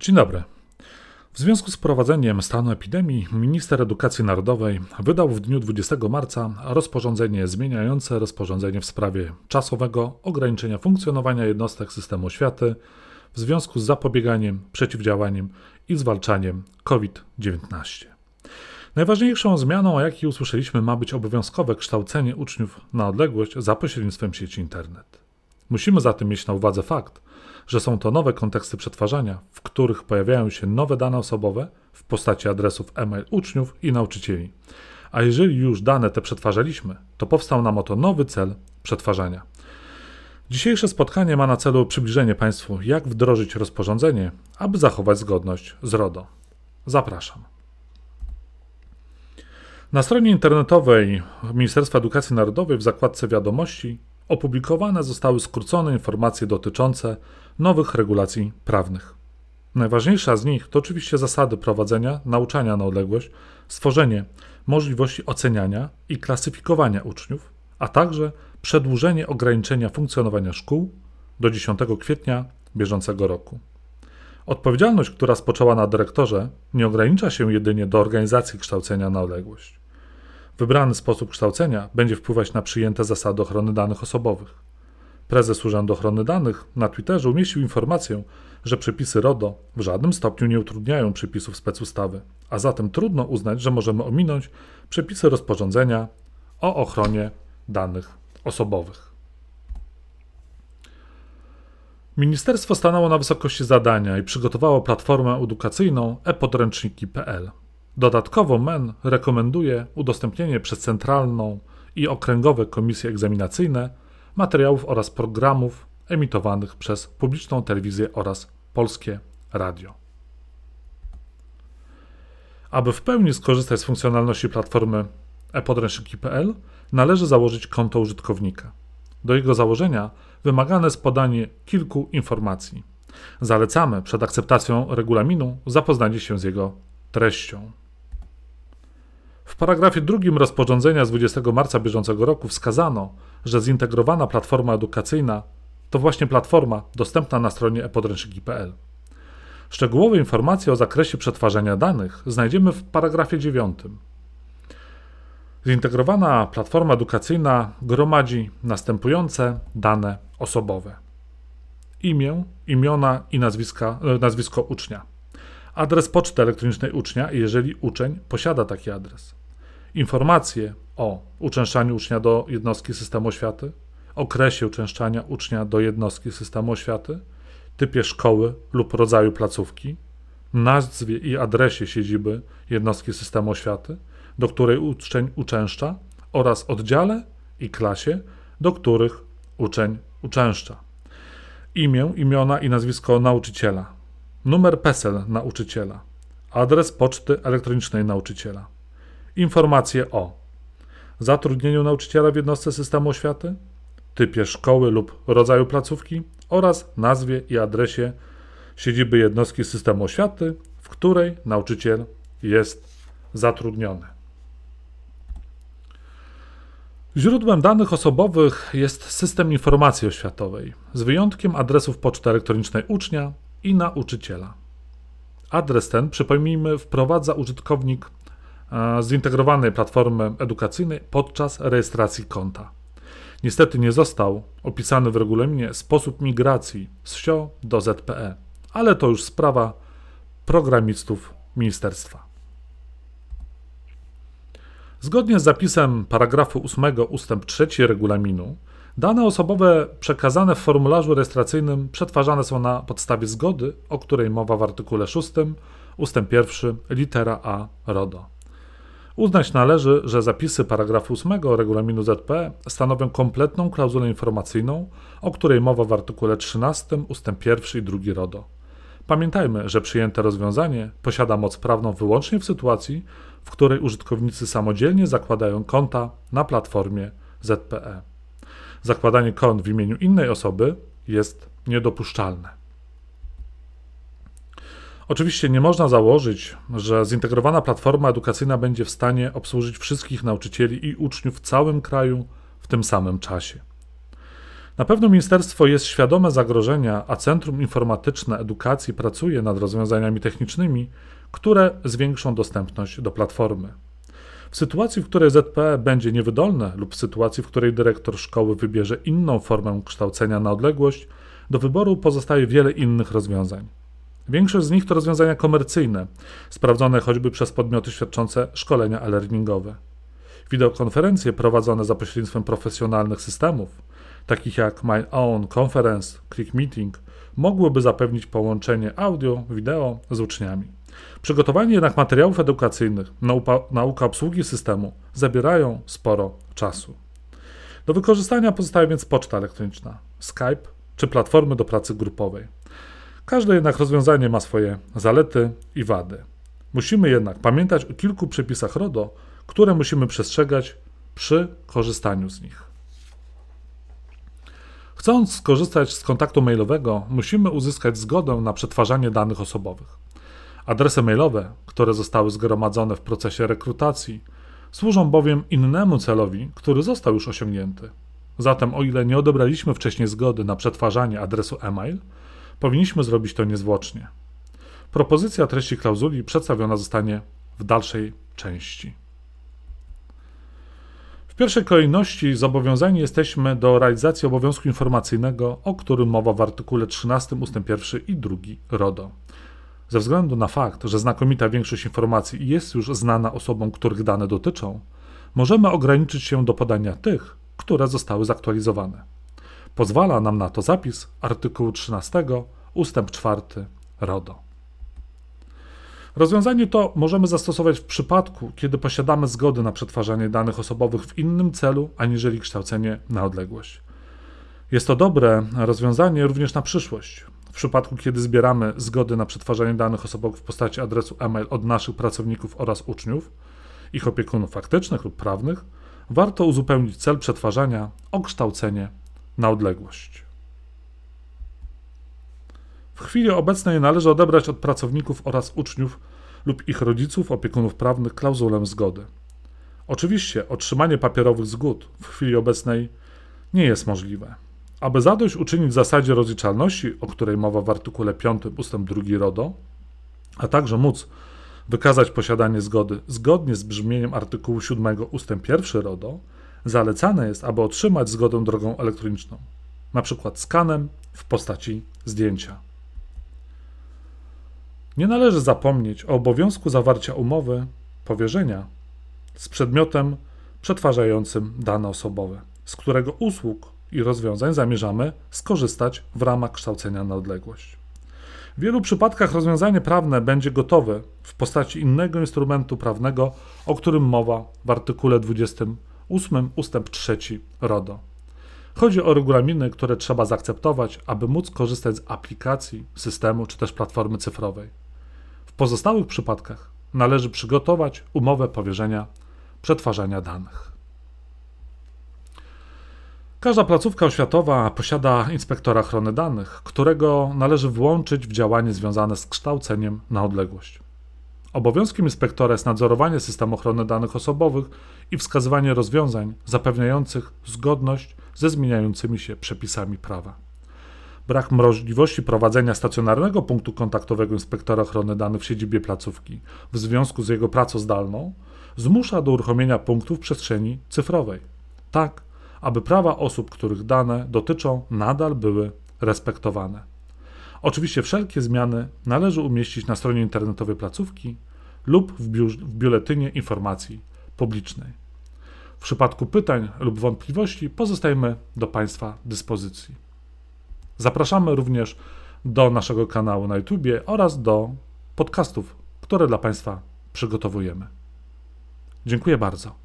Dzień dobry. W związku z prowadzeniem stanu epidemii, minister edukacji narodowej wydał w dniu 20 marca rozporządzenie zmieniające rozporządzenie w sprawie czasowego ograniczenia funkcjonowania jednostek systemu oświaty w związku z zapobieganiem, przeciwdziałaniem i zwalczaniem COVID-19. Najważniejszą zmianą, o jakiej usłyszeliśmy, ma być obowiązkowe kształcenie uczniów na odległość za pośrednictwem sieci internet. Musimy zatem mieć na uwadze fakt, że są to nowe konteksty przetwarzania, w których pojawiają się nowe dane osobowe w postaci adresów e-mail uczniów i nauczycieli. A jeżeli już dane te przetwarzaliśmy, to powstał nam oto nowy cel przetwarzania. Dzisiejsze spotkanie ma na celu przybliżenie Państwu, jak wdrożyć rozporządzenie, aby zachować zgodność z RODO. Zapraszam. Na stronie internetowej Ministerstwa Edukacji Narodowej w zakładce Wiadomości opublikowane zostały skrócone informacje dotyczące nowych regulacji prawnych. Najważniejsza z nich to oczywiście zasady prowadzenia nauczania na odległość, stworzenie możliwości oceniania i klasyfikowania uczniów, a także przedłużenie ograniczenia funkcjonowania szkół do 10 kwietnia bieżącego roku. Odpowiedzialność, która spoczęła na dyrektorze, nie ogranicza się jedynie do organizacji kształcenia na odległość. Wybrany sposób kształcenia będzie wpływać na przyjęte zasady ochrony danych osobowych. Prezes Urzędu Ochrony Danych na Twitterze umieścił informację, że przepisy RODO w żadnym stopniu nie utrudniają przepisów specustawy, a zatem trudno uznać, że możemy ominąć przepisy rozporządzenia o ochronie danych osobowych. Ministerstwo stanęło na wysokości zadania i przygotowało platformę edukacyjną e-podręczniki.pl. Dodatkowo MEN rekomenduje udostępnienie przez Centralną i Okręgowe Komisje Egzaminacyjne materiałów oraz programów emitowanych przez publiczną telewizję oraz polskie radio. Aby w pełni skorzystać z funkcjonalności platformy e należy założyć konto użytkownika. Do jego założenia wymagane jest podanie kilku informacji. Zalecamy przed akceptacją regulaminu zapoznanie się z jego treścią. W paragrafie drugim rozporządzenia z 20 marca bieżącego roku wskazano, że zintegrowana platforma edukacyjna to właśnie platforma dostępna na stronie e-podręczniki.pl. Szczegółowe informacje o zakresie przetwarzania danych znajdziemy w paragrafie 9. Zintegrowana platforma edukacyjna gromadzi następujące dane osobowe: imię, imiona i nazwiska, e, nazwisko ucznia adres poczty elektronicznej ucznia, jeżeli uczeń posiada taki adres, informacje o uczęszczaniu ucznia do jednostki systemu oświaty, okresie uczęszczania ucznia do jednostki systemu oświaty, typie szkoły lub rodzaju placówki, nazwie i adresie siedziby jednostki systemu oświaty, do której uczeń uczęszcza oraz oddziale i klasie, do których uczeń uczęszcza. Imię, imiona i nazwisko nauczyciela, numer PESEL nauczyciela, adres poczty elektronicznej nauczyciela, informacje o zatrudnieniu nauczyciela w jednostce systemu oświaty, typie szkoły lub rodzaju placówki oraz nazwie i adresie siedziby jednostki systemu oświaty, w której nauczyciel jest zatrudniony. Źródłem danych osobowych jest system informacji oświatowej, z wyjątkiem adresów poczty elektronicznej ucznia, i nauczyciela. Adres ten, przypomnijmy, wprowadza użytkownik e, zintegrowanej platformy edukacyjnej podczas rejestracji konta. Niestety nie został opisany w regulaminie sposób migracji z SIO do ZPE, ale to już sprawa programistów ministerstwa. Zgodnie z zapisem paragrafu 8 ust. 3 regulaminu, Dane osobowe przekazane w formularzu rejestracyjnym przetwarzane są na podstawie zgody, o której mowa w artykule 6 ust. 1 litera a RODO. Uznać należy, że zapisy paragrafu 8 regulaminu ZP stanowią kompletną klauzulę informacyjną, o której mowa w artykule 13 ust. 1 i 2 RODO. Pamiętajmy, że przyjęte rozwiązanie posiada moc prawną wyłącznie w sytuacji, w której użytkownicy samodzielnie zakładają konta na platformie ZPE zakładanie kont w imieniu innej osoby jest niedopuszczalne. Oczywiście nie można założyć, że zintegrowana platforma edukacyjna będzie w stanie obsłużyć wszystkich nauczycieli i uczniów w całym kraju w tym samym czasie. Na pewno ministerstwo jest świadome zagrożenia, a Centrum Informatyczne Edukacji pracuje nad rozwiązaniami technicznymi, które zwiększą dostępność do platformy. W sytuacji, w której ZPE będzie niewydolne lub w sytuacji, w której dyrektor szkoły wybierze inną formę kształcenia na odległość, do wyboru pozostaje wiele innych rozwiązań. Większość z nich to rozwiązania komercyjne, sprawdzone choćby przez podmioty świadczące szkolenia e-learningowe. Wideokonferencje prowadzone za pośrednictwem profesjonalnych systemów, takich jak Own Conference, Click Meeting, mogłyby zapewnić połączenie audio, wideo z uczniami. Przygotowanie jednak materiałów edukacyjnych, nauka, nauka obsługi systemu zabierają sporo czasu. Do wykorzystania pozostaje więc poczta elektroniczna, Skype czy platformy do pracy grupowej. Każde jednak rozwiązanie ma swoje zalety i wady. Musimy jednak pamiętać o kilku przepisach RODO, które musimy przestrzegać przy korzystaniu z nich. Chcąc skorzystać z kontaktu mailowego, musimy uzyskać zgodę na przetwarzanie danych osobowych. Adresy mailowe, które zostały zgromadzone w procesie rekrutacji, służą bowiem innemu celowi, który został już osiągnięty. Zatem, o ile nie odebraliśmy wcześniej zgody na przetwarzanie adresu e-mail, powinniśmy zrobić to niezwłocznie. Propozycja treści klauzuli przedstawiona zostanie w dalszej części. W pierwszej kolejności zobowiązani jesteśmy do realizacji obowiązku informacyjnego, o którym mowa w artykule 13 ust. 1 i 2 RODO. Ze względu na fakt, że znakomita większość informacji jest już znana osobom, których dane dotyczą, możemy ograniczyć się do podania tych, które zostały zaktualizowane. Pozwala nam na to zapis artykułu 13 ustęp 4 RODO. Rozwiązanie to możemy zastosować w przypadku, kiedy posiadamy zgody na przetwarzanie danych osobowych w innym celu aniżeli kształcenie na odległość. Jest to dobre rozwiązanie również na przyszłość, w przypadku, kiedy zbieramy zgody na przetwarzanie danych osobowych w postaci adresu e-mail od naszych pracowników oraz uczniów, ich opiekunów faktycznych lub prawnych, warto uzupełnić cel przetwarzania o kształcenie na odległość. W chwili obecnej należy odebrać od pracowników oraz uczniów lub ich rodziców, opiekunów prawnych klauzulę zgody. Oczywiście otrzymanie papierowych zgód w chwili obecnej nie jest możliwe. Aby zadośćuczynić zasadzie rozliczalności, o której mowa w artykule 5 ust. 2 RODO, a także móc wykazać posiadanie zgody zgodnie z brzmieniem artykułu 7 ust. 1 RODO, zalecane jest, aby otrzymać zgodę drogą elektroniczną, np. skanem w postaci zdjęcia. Nie należy zapomnieć o obowiązku zawarcia umowy powierzenia z przedmiotem przetwarzającym dane osobowe, z którego usług i rozwiązań zamierzamy skorzystać w ramach kształcenia na odległość. W wielu przypadkach rozwiązanie prawne będzie gotowe w postaci innego instrumentu prawnego, o którym mowa w artykule 28 ustęp 3 RODO. Chodzi o regulaminy, które trzeba zaakceptować, aby móc korzystać z aplikacji, systemu czy też platformy cyfrowej. W pozostałych przypadkach należy przygotować umowę powierzenia przetwarzania danych. Każda placówka oświatowa posiada inspektora ochrony danych, którego należy włączyć w działanie związane z kształceniem na odległość. Obowiązkiem inspektora jest nadzorowanie systemu ochrony danych osobowych i wskazywanie rozwiązań zapewniających zgodność ze zmieniającymi się przepisami prawa. Brak możliwości prowadzenia stacjonarnego punktu kontaktowego inspektora ochrony danych w siedzibie placówki w związku z jego pracą zdalną zmusza do uruchomienia punktów w przestrzeni cyfrowej. Tak, aby prawa osób, których dane dotyczą, nadal były respektowane. Oczywiście wszelkie zmiany należy umieścić na stronie internetowej placówki lub w, biu w biuletynie informacji publicznej. W przypadku pytań lub wątpliwości pozostajemy do Państwa dyspozycji. Zapraszamy również do naszego kanału na YouTube oraz do podcastów, które dla Państwa przygotowujemy. Dziękuję bardzo.